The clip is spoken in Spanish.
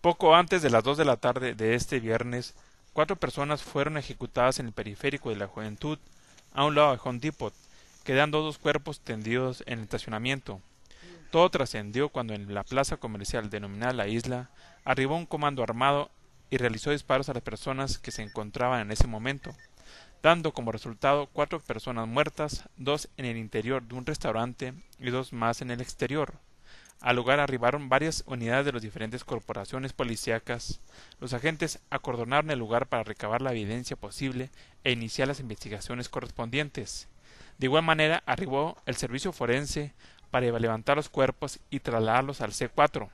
Poco antes de las dos de la tarde de este viernes, cuatro personas fueron ejecutadas en el periférico de la juventud, a un lado de Hondipot, quedando dos cuerpos tendidos en el estacionamiento. Todo trascendió cuando en la plaza comercial denominada La Isla arribó un comando armado y realizó disparos a las personas que se encontraban en ese momento, dando como resultado cuatro personas muertas, dos en el interior de un restaurante y dos más en el exterior. Al lugar arribaron varias unidades de las diferentes corporaciones policíacas. Los agentes acordonaron el lugar para recabar la evidencia posible e iniciar las investigaciones correspondientes. De igual manera arribó el servicio forense para levantar los cuerpos y trasladarlos al C4.